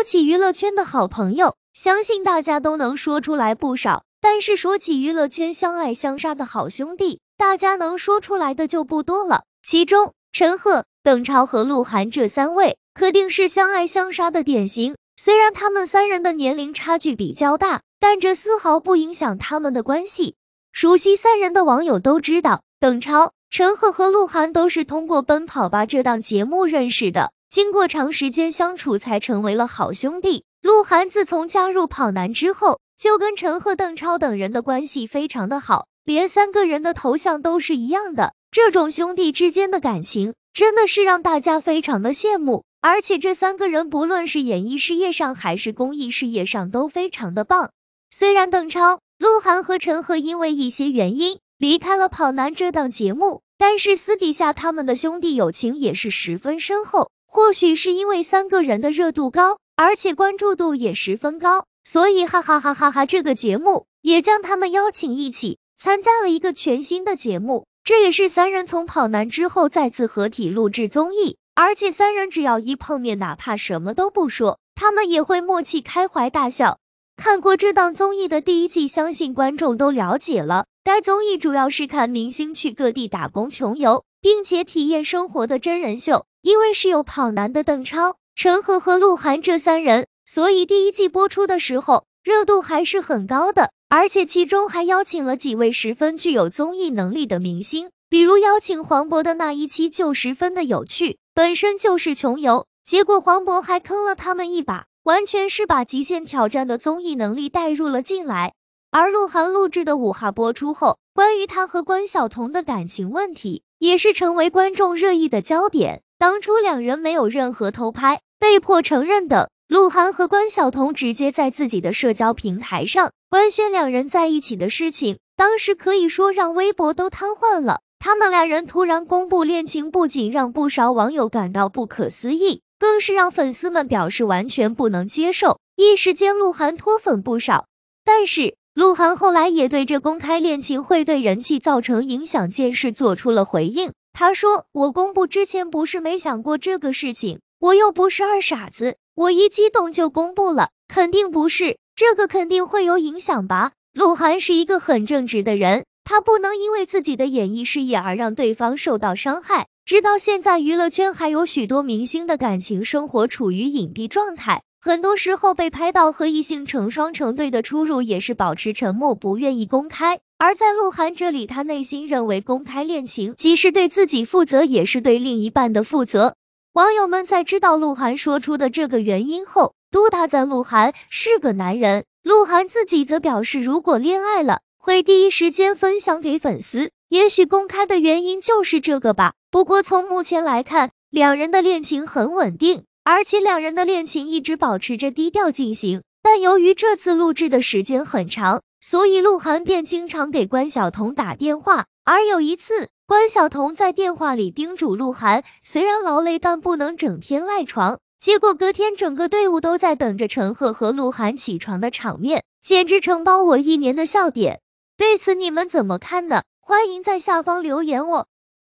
说起娱乐圈的好朋友，相信大家都能说出来不少。但是说起娱乐圈相爱相杀的好兄弟，大家能说出来的就不多了。其中，陈赫、邓超和鹿晗这三位可定是相爱相杀的典型。虽然他们三人的年龄差距比较大，但这丝毫不影响他们的关系。熟悉三人的网友都知道，邓超、陈赫和鹿晗都是通过《奔跑吧》这档节目认识的。经过长时间相处，才成为了好兄弟。鹿晗自从加入跑男之后，就跟陈赫、邓超等人的关系非常的好，连三个人的头像都是一样的。这种兄弟之间的感情，真的是让大家非常的羡慕。而且这三个人不论是演艺事业上还是公益事业上，都非常的棒。虽然邓超、鹿晗和陈赫因为一些原因离开了跑男这档节目，但是私底下他们的兄弟友情也是十分深厚。或许是因为三个人的热度高，而且关注度也十分高，所以哈哈哈哈哈这个节目也将他们邀请一起参加了一个全新的节目。这也是三人从跑男之后再次合体录制综艺，而且三人只要一碰面，哪怕什么都不说，他们也会默契开怀大笑。看过这档综艺的第一季，相信观众都了解了，该综艺主要是看明星去各地打工穷游。并且体验生活的真人秀，因为是有跑男的邓超、陈赫和鹿晗这三人，所以第一季播出的时候热度还是很高的。而且其中还邀请了几位十分具有综艺能力的明星，比如邀请黄渤的那一期就十分的有趣，本身就是穷游，结果黄渤还坑了他们一把，完全是把极限挑战的综艺能力带入了进来。而鹿晗录制的《五哈》播出后，关于他和关晓彤的感情问题也是成为观众热议的焦点。当初两人没有任何偷拍，被迫承认的鹿晗和关晓彤直接在自己的社交平台上官宣两人在一起的事情，当时可以说让微博都瘫痪了。他们两人突然公布恋情，不仅让不少网友感到不可思议，更是让粉丝们表示完全不能接受。一时间，鹿晗脱粉不少，但是。鹿晗后来也对这公开恋情会对人气造成影响件事做出了回应。他说：“我公布之前不是没想过这个事情，我又不是二傻子，我一激动就公布了，肯定不是这个，肯定会有影响吧。”鹿晗是一个很正直的人，他不能因为自己的演艺事业而让对方受到伤害。直到现在，娱乐圈还有许多明星的感情生活处于隐蔽状态。很多时候被拍到和异性成双成对的出入，也是保持沉默，不愿意公开。而在鹿晗这里，他内心认为公开恋情，既是对自己负责，也是对另一半的负责。网友们在知道鹿晗说出的这个原因后，都大赞鹿晗是个男人。鹿晗自己则表示，如果恋爱了，会第一时间分享给粉丝。也许公开的原因就是这个吧。不过从目前来看，两人的恋情很稳定。而且两人的恋情一直保持着低调进行，但由于这次录制的时间很长，所以鹿晗便经常给关晓彤打电话。而有一次，关晓彤在电话里叮嘱鹿晗，虽然劳累，但不能整天赖床。结果隔天，整个队伍都在等着陈赫和鹿晗起床的场面，简直承包我一年的笑点。对此，你们怎么看呢？欢迎在下方留言我。